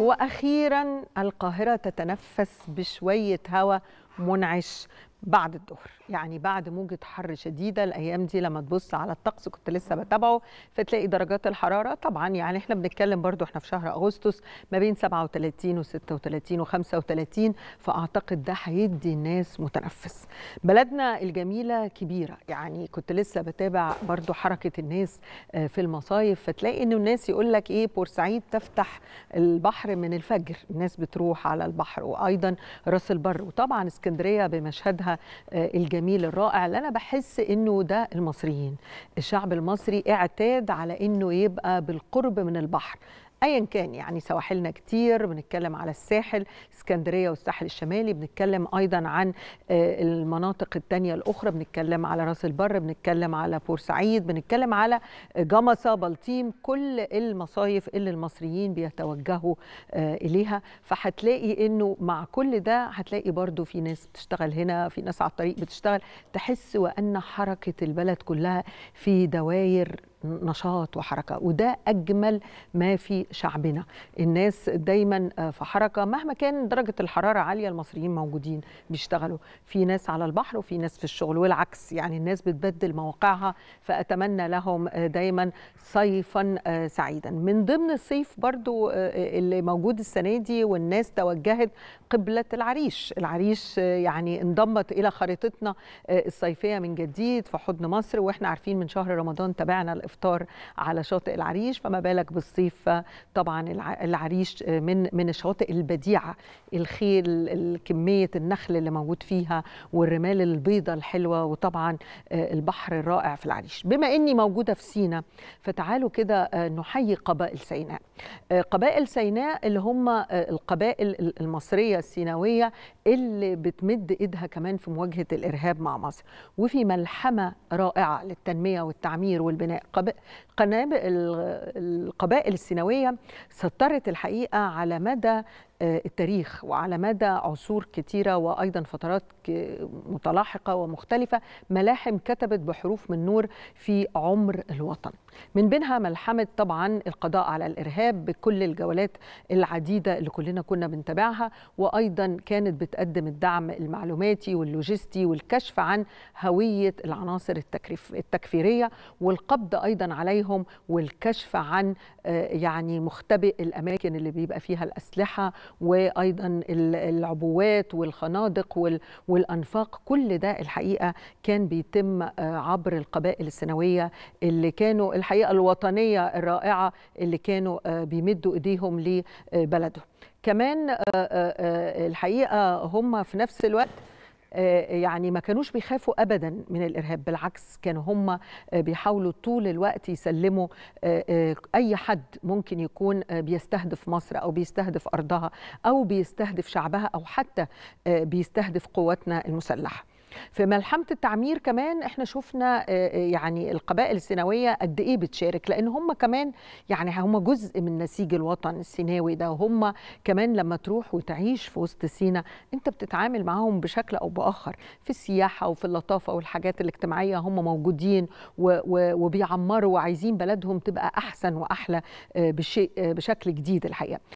واخيرا القاهره تتنفس بشويه هواء منعش بعد الظهر يعني بعد موجة حر شديدة الأيام دي لما تبص على الطقس كنت لسه بتابعه فتلاقي درجات الحرارة طبعا يعني احنا بنتكلم برضو احنا في شهر أغسطس ما بين 37 و 36 و 35 فأعتقد ده هيدي الناس متنفس بلدنا الجميلة كبيرة يعني كنت لسه بتابع برضو حركة الناس آه، في المصايف فتلاقي إنه الناس يقول لك إيه بورسعيد تفتح البحر من الفجر الناس بتروح على البحر وأيضا راس البر وطبعا اسكندرية بمشهدها آه، الجميل الرائع اللي أنا بحس إنه ده المصريين الشعب المصري اعتاد على إنه يبقى بالقرب من البحر ايا كان يعني سواحلنا كتير بنتكلم على الساحل اسكندريه والساحل الشمالي بنتكلم ايضا عن آه، المناطق الثانيه الاخرى بنتكلم على راس البر بنتكلم على بورسعيد بنتكلم على جمصه بلطيم كل المصايف اللي المصريين بيتوجهوا آه، اليها فهتلاقي انه مع كل ده هتلاقي برضو في ناس بتشتغل هنا في ناس على الطريق بتشتغل تحس وان حركه البلد كلها في دوائر نشاط وحركه وده اجمل ما في شعبنا الناس دايما آه، في حركه مهما كان درجه الحراره عاليه المصريين موجودين بيشتغلوا في ناس على البحر وفي ناس في الشغل والعكس يعني الناس بتبدل مواقعها فاتمنى لهم آه، دايما صيفا آه، سعيدا من ضمن الصيف برضو اللي موجود السنه دي والناس توجهت قبله العريش العريش يعني انضمت الى خريطتنا الصيفيه من جديد في حضن مصر واحنا عارفين من شهر رمضان تابعنا الافطار على شاطئ العريش فما بالك بالصيف طبعا العريش من من الشواطئ البديعه الخيل كميه النخل اللي موجود فيها والرمال البيضاء الحلوه وطبعا آه، البحر الرائع في العريش بما اني موجوده في سينا فتعالوا كده آه، نحيي قبائل سيناء آه، قبائل سيناء اللي هم القبائل المصريه السيناويه اللي بتمد ايدها كمان في مواجهه الارهاب مع مصر وفي ملحمه رائعه للتنميه والتعمير والبناء القبائل السينويه سطرت الحقيقه على مدى التاريخ وعلى مدى عصور كتيرة وأيضا فترات متلاحقة ومختلفة ملاحم كتبت بحروف من نور في عمر الوطن من بينها ملحمة طبعا القضاء على الإرهاب بكل الجولات العديدة اللي كلنا كنا بنتابعها وأيضا كانت بتقدم الدعم المعلوماتي واللوجستي والكشف عن هوية العناصر التكريف التكفيرية والقبض أيضا عليهم والكشف عن آه، يعني مختبئ الأماكن اللي بيبقى فيها الأسلحة وايضا العبوات والخنادق والانفاق كل ده الحقيقه كان بيتم آه، عبر القبائل السنويه اللي كانوا الحقيقه الوطنيه الرائعه اللي كانوا آه، بيمدوا ايديهم لبلدهم كمان آه، الحقيقه هم في نفس الوقت آه، يعني ما كانوش بيخافوا ابدا من الارهاب بالعكس كانوا هم آه، بيحاولوا طول الوقت يسلموا آه، اي حد ممكن يكون بيستهدف مصر او بيستهدف ارضها او بيستهدف شعبها او حتى بيستهدف قواتنا المسلحه في ملحمه التعمير كمان احنا شفنا آه، آه، يعني القبائل السيناويه قد ايه بتشارك لان هم كمان يعني هم جزء من نسيج الوطن السيناوي ده هم كمان لما تروح وتعيش في وسط سينا انت بتتعامل معاهم بشكل او باخر في السياحه وفي اللطافه والحاجات الاجتماعيه هم موجودين وبيعمروا وعايزين بلدهم تبقى احسن واحلى آه، بشيء بشكل جديد الحقيقه